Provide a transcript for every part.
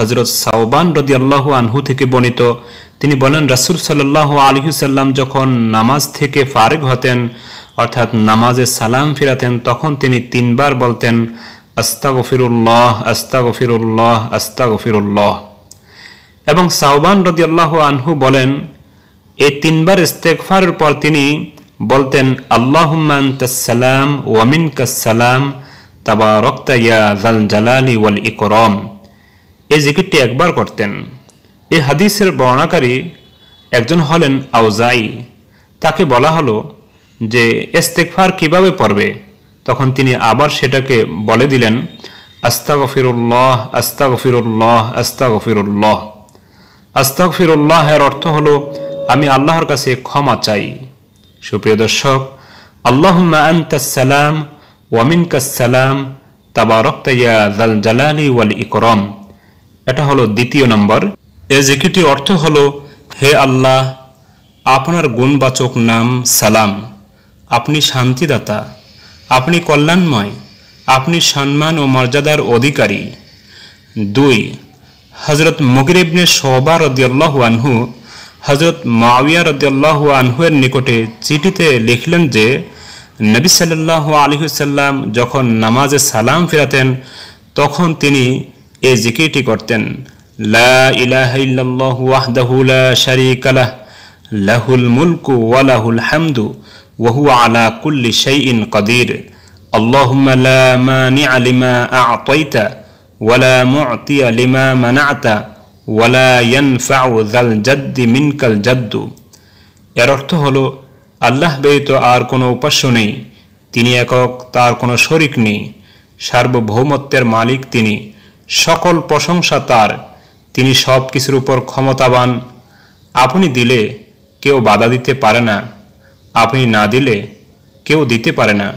হজরত সাওবান রদি আল্লাহ আনহু থেকে বর্ণিত তিনি বলেন রাসুল সাল্লাহ সাল্লাম যখন নামাজ থেকে ফারেক হতেন অর্থাৎ নামাজে সালাম ফিরাতেন তখন তিনি তিনবার বলতেন আস্তা গফিরুল্লাহ আস্তা গফিরুল্লাহ আস্তা গফিরুল্লাহ এবং সাওবান রদি আল্লাহ আনহু বলেন এই তিনবার ইস্তেকফারের পর তিনি বলতেন আল্লাহমান তাসালাম ওয়ামিন কাসালাম তাবা রক্তা ইয়া জাল জালালি ওয়াল ইকরম এই জিকিরটি একবার করতেন এই হাদিসের বর্ণাকারী একজন হলেন আউজাই তাকে বলা হলো যে এস্তেকফার কিভাবে পড়বে তখন তিনি আবার সেটাকে বলে দিলেন আস্তা ফিরুল্লাহ আস্তাগ ফিরুল্লাহ আস্তাগ ফিরুল্লাহ আস্তা ফিরুল্লাহ এর অর্থ হলো আমি আল্লাহর কাছে ক্ষমা চাই সুপ্রিয় দর্শক আল্লাহম্মা আন্তাসালাম ওয়ামিনকাসালাম তাবারক তাইয়া জাল জালালি ওয়াল ইকরম এটা হলো দ্বিতীয় নম্বর এ জিকিরটির অর্থ হলো হে আল্লাহ আপনার গুণবাচক নাম সালাম আপনি শান্তিদাতা আপনি কল্যাণময় আপনি সম্মান ও মর্যাদার অধিকারী দুই হজরত মগিরিবনে সোহবা রদিয়াল্লাহ আনহু হজরত মাওয়া রদিয়াল্লাহ আনহুয়ের নিকটে চিঠিতে লিখলেন যে নবী সাল্লাহ আলহিসাল্লাম যখন নামাজে সালাম ফেরাতেন তখন তিনি এই জিকিরটি করতেন লা লাহুল মুলকু ওয়ালাহুল হামদু আলা কুল্লি শাইইন কাদির এর অর্থ হলো আল্লাহ ব্যতীত আর কোনো উপাস্য নেই তিনি একক তার কোনো শরিক নেই সার্বভৌমত্বের মালিক তিনি সকল প্রশংসা তার তিনি সব কিছুর উপর ক্ষমতাবান আপনি দিলে কেউ বাধা দিতে পারে না আপনি না দিলে কেউ দিতে পারে না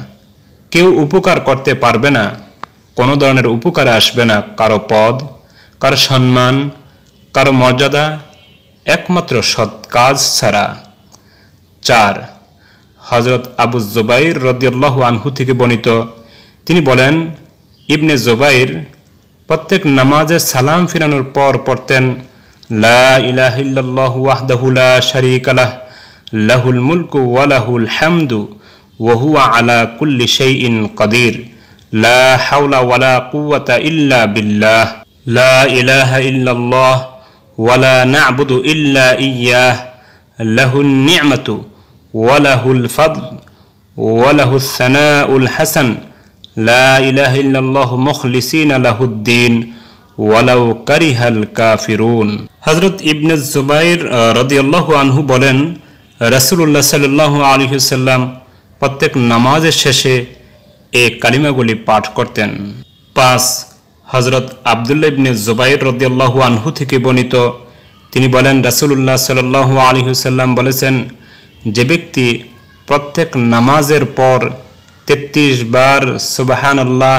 কেউ উপকার করতে পারবে না কোনো ধরনের উপকারে আসবে না কারো পদ কারো সম্মান কারো মর্যাদা একমাত্র সৎ কাজ ছাড়া চার হজরত আবু জোবাইর রদিয়াল্লাহ আনহু থেকে বর্ণিত তিনি বলেন ইবনে জোবাইর প্রত্যেক নামাজে সালাম ফিরানোর পর পড়তেন লা ইলাহা ইল্লাল্লাহু ওয়াহদাহু লা শারীকা লাহ লাহুল মুলকু ওয়া লাহুল হামদু ওয়া হুয়া আলা কুল্লি শাইইন কাদির লা হাওলা ওয়া লা কুওয়াতা ইল্লা বিল্লাহ লা ইলাহা ইল্লাল্লাহ ওয়া লা না'বুদু ইল্লা ইয়াহ লাহুন নি'মাতু ওয়া লাহুল ফাদল ওয়া লাহুস সানাউল হাসান লা ইলাহা ইল্লাল্লাহ মুখলিসিনা লাহুদ্দিন ওয়ালাউ কারিহাল কাফিরুন হযরত ইবনে জুবাইর রাদিয়াল্লাহু আনহু বলেন রাসূলুল্লাহ সাল্লাল্লাহু আলাইহি প্রত্যেক নামাজের শেষে এই কালিমাগুলি পাঠ করতেন পাঁচ হজরত আবদুল্লা ইবনে জুবাইর রদিয়াল্লাহু আনহু থেকে বর্ণিত তিনি বলেন রাসুলুল্লাহ সাল আলহিহসাল্লাম বলেছেন যে ব্যক্তি প্রত্যেক নামাজের পর তেত্রিশ বার সুবাহান্লাহ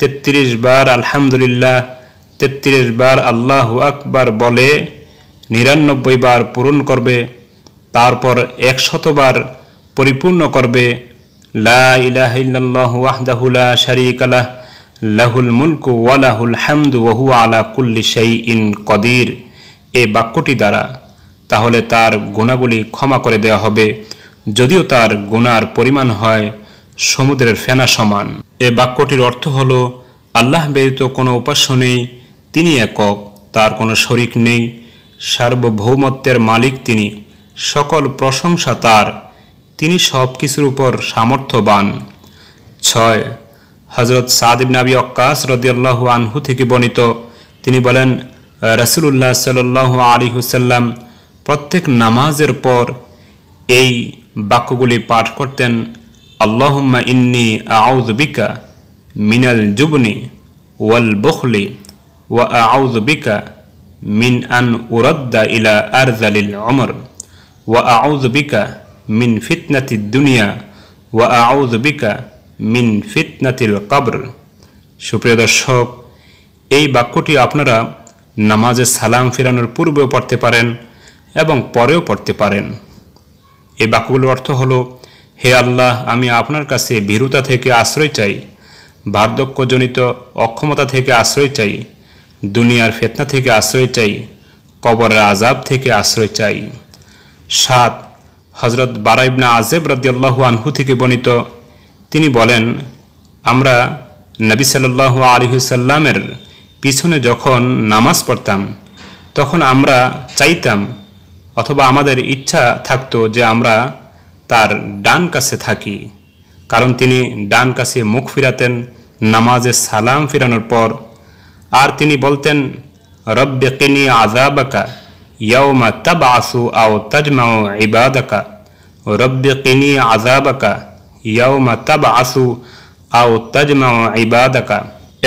তেত্রিশ বার আলহামদুলিল্লাহ তেত্রিশ বার আল্লাহ আকবার বলে নিরানব্বই বার পূরণ করবে তারপর একশতবার পরিপূর্ণ করবে লা ইলাহ ইল্লাল্লাহু ওয়াহদাহু লা শারীকা লাহ লাহুল মুলকু ওয়া লাহুল হামদু ওয়া আলা কুল্লি সেই ইন কদির এ বাক্যটি দ্বারা তাহলে তার গুণাগুলি ক্ষমা করে দেওয়া হবে যদিও তার গুণার পরিমাণ হয় সমুদ্রের ফেনা সমান এ বাক্যটির অর্থ হল আল্লাহ ব্যতীত কোনো উপাস্য নেই তিনি একক তার কোনো শরিক নেই সার্বভৌমত্বের মালিক তিনি সকল প্রশংসা তার তিনি সব কিছুর উপর সামর্থ্যবান ছয় হজরত সাদিব নাবি অক্কাস রদিয়াল্লাহ আনহু থেকে বর্ণিত তিনি বলেন রসুল্লাহ সাল আলী হুসাল্লাম প্রত্যেক নামাজের পর এই বাক্যগুলি পাঠ করতেন আল্লাহম্মা ইন্নি আউদ বিকা মিনাল জুবনি ওয়াল বখলি ওয়া আউদ বিকা মিন আন উরদ্দা ইলা আরজালিল অমর ওয়া আউদ মিন ফিতনাতি দুনিয়া ওয়া আউদ মিন ফিতনাতিল কাবর সুপ্রিয় দর্শক এই বাক্যটি আপনারা নামাজে সালাম ফেরানোর পূর্বেও পড়তে পারেন এবং পরেও পড়তে পারেন এই বাক্যগুলোর অর্থ হলো হে আল্লাহ আমি আপনার কাছে ভীরুতা থেকে আশ্রয় চাই বার্ধক্যজনিত অক্ষমতা থেকে আশ্রয় চাই দুনিয়ার ফেতনা থেকে আশ্রয় চাই কবরের আজাব থেকে আশ্রয় চাই সাত হজরত বারাইবনা আজেব রদিয়াল্লাহু আনহু থেকে বর্ণিত তিনি বলেন আমরা নবী সাল্লাহ আলহিসাল্লামের পিছনে যখন নামাজ পড়তাম তখন আমরা চাইতাম অথবা আমাদের ইচ্ছা থাকতো যে আমরা তার ডান কাছে থাকি কারণ তিনি ডান কাছে মুখ ফিরাতেন নামাজে সালাম ফিরানোর পর আর তিনি বলতেন রব্বে কিনি আজাবাকা ইয়মা তব আসু আও তাজমাও ইবাদাকা রব্বে কিনি আজাবাকা ইয়মা তব আসু আও তাজমাও ইবাদাকা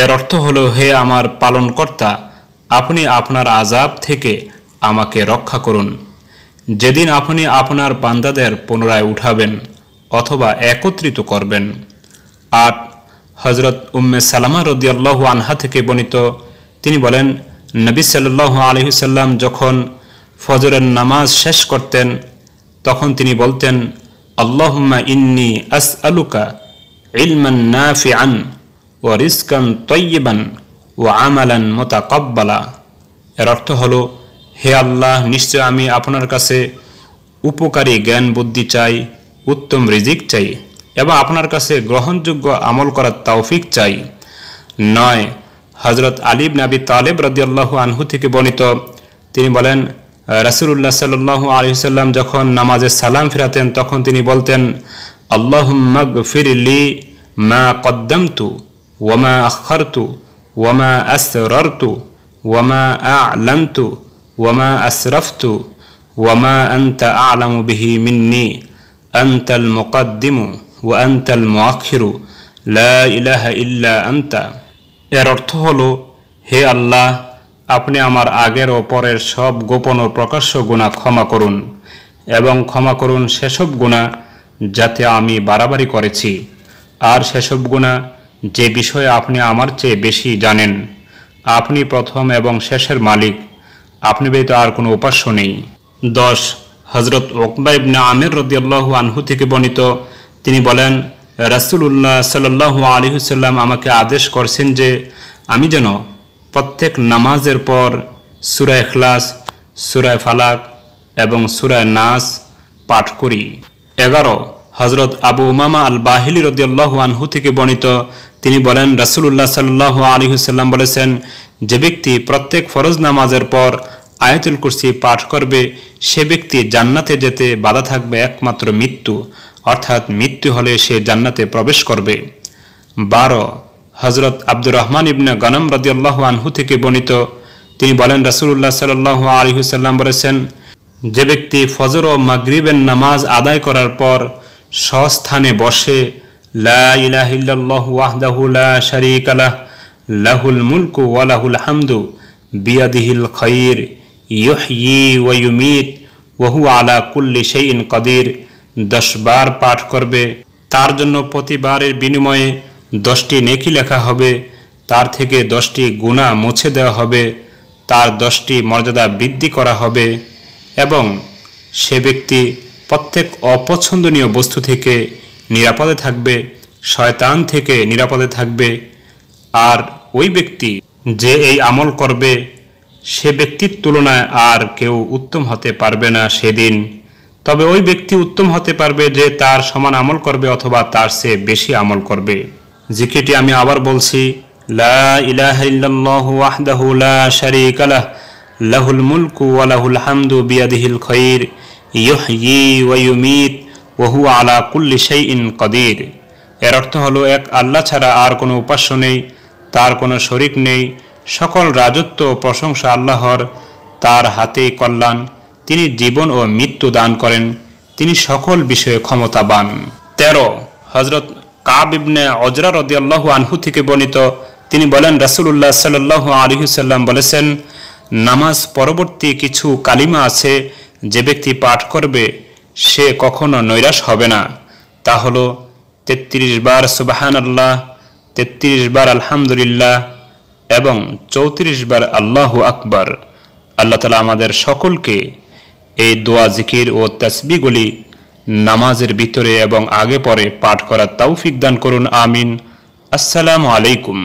এর অর্থ হলো হে আমার পালনকর্তা আপনি আপনার আজাব থেকে আমাকে রক্ষা করুন যেদিন আপনি আপনার পান্দাদের পুনরায় উঠাবেন অথবা একত্রিত করবেন আট হজরত উম্মে সালামা রদিয়াল্লাহ আনহা থেকে বণিত তিনি বলেন নবী সাল্লু সাল্লাম যখন ফজরের নামাজ শেষ করতেন তখন তিনি বলতেন আল্লাহম্মা ইন্নি আস আলুকা ইলমান নাফি আন ও রিস্কান তৈবান ও আমালান কব্বালা এর অর্থ হলো হে আল্লাহ নিশ্চয় আমি আপনার কাছে উপকারী জ্ঞান বুদ্ধি চাই উত্তম রিজিক চাই এবং আপনার কাছে গ্রহণযোগ্য আমল করার তৌফিক চাই নয় হজরত আলিব নাবি তালেব রদিয়াল্লাহ আনহু থেকে বর্ণিত তিনি বলেন রাসুল্লাহ আলী আলহিসাল্লাম যখন নামাজে সালাম ফিরাতেন তখন তিনি বলতেন আল্লাহম্মগ ফিরলি মা কদ্দমতু ওমা আখরতু ওমা আসরতু ওমা আলমতু وما أسرفت وما أنت أعلم به مني أنت المقدم وأنت المؤخر لا إله إلا أنت এর অর্থ হল হে আল্লাহ আপনি আমার আগের ও পরের সব গোপন ও প্রকাশ্য গুণা ক্ষমা করুন এবং ক্ষমা করুন সেসব গুণা যাতে আমি বাড়াবাড়ি করেছি আর সেসব গুণা যে বিষয়ে আপনি আমার চেয়ে বেশি জানেন আপনি প্রথম এবং শেষের মালিক আপনি ব্যতীত আর কোনো উপাস্য নেই দশ হজরত ওকবা ইবনা আমির রদিয়াল্লাহু আনহু থেকে বর্ণিত তিনি বলেন রাসুল্লাহ সাল্লাহ আলহিসাল্লাম আমাকে আদেশ করছেন যে আমি যেন প্রত্যেক নামাজের পর সুরায় খ্লাস সুরায় ফালাক এবং সুরায় নাস পাঠ করি এগারো হজরত আবু উমামা আল বাহিলি রদিয়াল্লাহ আনহু থেকে বর্ণিত তিনি বলেন উল্লাহ সাল্লাহ আলিহুসাল্লাম বলেছেন যে ব্যক্তি প্রত্যেক ফরজ নামাজের পর আয়াতুল কুরসি পাঠ করবে সে ব্যক্তি জান্নাতে যেতে বাধা থাকবে একমাত্র মৃত্যু অর্থাৎ মৃত্যু হলে সে জান্নাতে প্রবেশ করবে বারো হজরত আব্দুর রহমান ইবনে গনম রদিয়াল্লাহ আনহু থেকে বর্ণিত তিনি বলেন রাসুল্লাহ সাল্লাহ আলহিসাল্লাম বলেছেন যে ব্যক্তি ফজর ও মাগরিবের নামাজ আদায় করার পর স্বস্থানে বসে লা লাহুল মুলকু ওয়ালাহুল হামদু বিয়াদিহিল খয়ির ইয়ুহি ওয়ুমিত ওহু আলা কুল্লি সেই ইন কদির দশবার পাঠ করবে তার জন্য প্রতিবারের বিনিময়ে দশটি নেকি লেখা হবে তার থেকে দশটি গুণা মুছে দেওয়া হবে তার দশটি মর্যাদা বৃদ্ধি করা হবে এবং সে ব্যক্তি প্রত্যেক অপছন্দনীয় বস্তু থেকে নিরাপদে থাকবে শয়তান থেকে নিরাপদে থাকবে আর ওই ব্যক্তি যে এই আমল করবে সে ব্যক্তির তুলনায় আর কেউ উত্তম হতে পারবে না সেদিন তবে ওই ব্যক্তি উত্তম হতে পারবে যে তার সমান আমল করবে অথবা তার সে বেশি আমল করবে জিকিরটি আমি আবার বলছি লা ইলাহা ইল্লাল্লাহু ওয়াহদাহু লা শারীকা লাহ লাহুল মুলকু ওয়া হামদু বিয়াদিহিল খৈর ইউহয়ি ওয়া ইউমিত ওয়া হুয়া আলা কুল্লি ইন কাদির এর অর্থ হলো এক আল্লাহ ছাড়া আর কোনো উপাস্য নেই তার কোনো শরিক নেই সকল রাজত্ব ও প্রশংসা আল্লাহর তার হাতে কল্যাণ তিনি জীবন ও মৃত্যু দান করেন তিনি সকল বিষয়ে ক্ষমতাবান তেরো হজরত কাব ইবনে অজরা রদিয়াল্লাহ আনহু থেকে বর্ণিত তিনি বলেন রাসুল্লাহ সাল্লাহ আলহিসাল্লাম বলেছেন নামাজ পরবর্তী কিছু কালিমা আছে যে ব্যক্তি পাঠ করবে সে কখনো নৈরাশ হবে না তা হলো তেত্রিশ বার সুবাহান আল্লাহ তেত্রিশ বার আলহামদুলিল্লাহ এবং চৌত্রিশ বার আল্লাহ আকবর আল্লাহ তালা আমাদের সকলকে এই দোয়া জিকির ও তসবিগুলি নামাজের ভিতরে এবং আগে পরে পাঠ করার তৌফিক দান করুন আমিন আসসালামু আলাইকুম